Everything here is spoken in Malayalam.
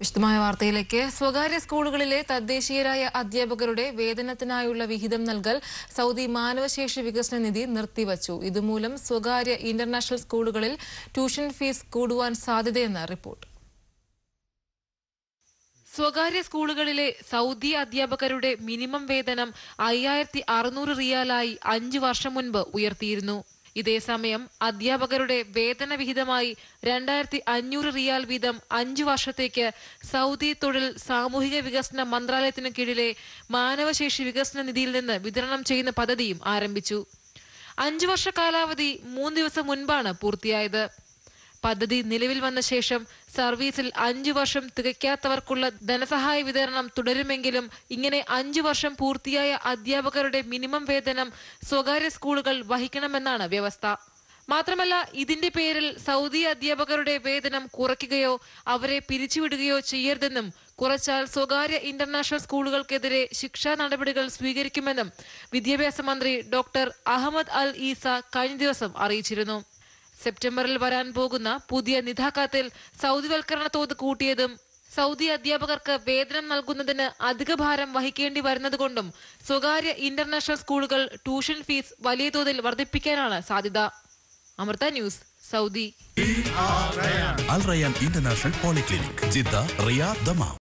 വിശദമായ വാർത്തയിലേക്ക് സ്വകാര്യ സ്കൂളുകളിലെ തദ്ദേശീയരായ അധ്യാപകരുടെ വേതനത്തിനായുള്ള വിഹിതം നൽകൽ സൗദി മാനവശേഷി വികസന നിധി നിർത്തിവച്ചു ഇതുമൂലം സ്വകാര്യ ഇന്റർനാഷണൽ സ്കൂളുകളിൽ ട്യൂഷൻ ഫീസ് കൂടുവാൻ സാധ്യതയെന്ന റിപ്പോർട്ട് സ്വകാര്യ സ്കൂളുകളിലെ സൗദി അധ്യാപകരുടെ മിനിമം വേതനം അയ്യായിരത്തി അറുന്നൂറ് റിയാലായി അഞ്ചു വർഷം മുൻപ് ഉയർത്തിയിരുന്നു ഇതേസമയം അധ്യാപകരുടെ വേതന വിഹിതമായി രണ്ടായിരത്തി അഞ്ഞൂറ് റിയാൽ വീതം അഞ്ചു വർഷത്തേക്ക് സൗദി തൊഴിൽ സാമൂഹിക വികസന മന്ത്രാലയത്തിന് കീഴിലെ മാനവശേഷി വികസന നിധിയിൽ നിന്ന് വിതരണം ചെയ്യുന്ന പദ്ധതിയും ആരംഭിച്ചു അഞ്ചു വർഷ കാലാവധി മൂന്ന് ദിവസം മുൻപാണ് പൂർത്തിയായത് പദ്ധതി നിലവിൽ വന്ന ശേഷം സർവീസിൽ അഞ്ചു വർഷം തികയ്ക്കാത്തവർക്കുള്ള ധനസഹായ വിതരണം തുടരുമെങ്കിലും ഇങ്ങനെ അഞ്ചു വർഷം പൂർത്തിയായ അധ്യാപകരുടെ മിനിമം വേതനം സ്വകാര്യ സ്കൂളുകൾ വഹിക്കണമെന്നാണ് വ്യവസ്ഥ മാത്രമല്ല ഇതിന്റെ പേരിൽ സൗദി അധ്യാപകരുടെ വേതനം കുറയ്ക്കുകയോ അവരെ പിരിച്ചുവിടുകയോ ചെയ്യരുതെന്നും കുറച്ചാൽ സ്വകാര്യ ഇന്റർനാഷണൽ സ്കൂളുകൾക്കെതിരെ ശിക്ഷാ നടപടികൾ സ്വീകരിക്കുമെന്നും വിദ്യാഭ്യാസ മന്ത്രി ഡോക്ടർ അഹമ്മദ് അൽ ഈസ കഴിഞ്ഞ ദിവസം അറിയിച്ചിരുന്നു സെപ്റ്റംബറിൽ വരാൻ പോകുന്ന പുതിയ നിധാക്കാത്തിൽ സൗദിവൽക്കരണ തോത് കൂട്ടിയതും സൗദി അധ്യാപകർക്ക് വേതനം നൽകുന്നതിന് അധിക ഭാരം വഹിക്കേണ്ടി വരുന്നതുകൊണ്ടും സ്വകാര്യ ഇന്റർനാഷണൽ സ്കൂളുകൾ ട്യൂഷൻ ഫീസ് വലിയ തോതിൽ വർദ്ധിപ്പിക്കാനാണ് സാധ്യത Amrita news Saudi Al Rayan international polyclinic Jeddah Riyadh Dammam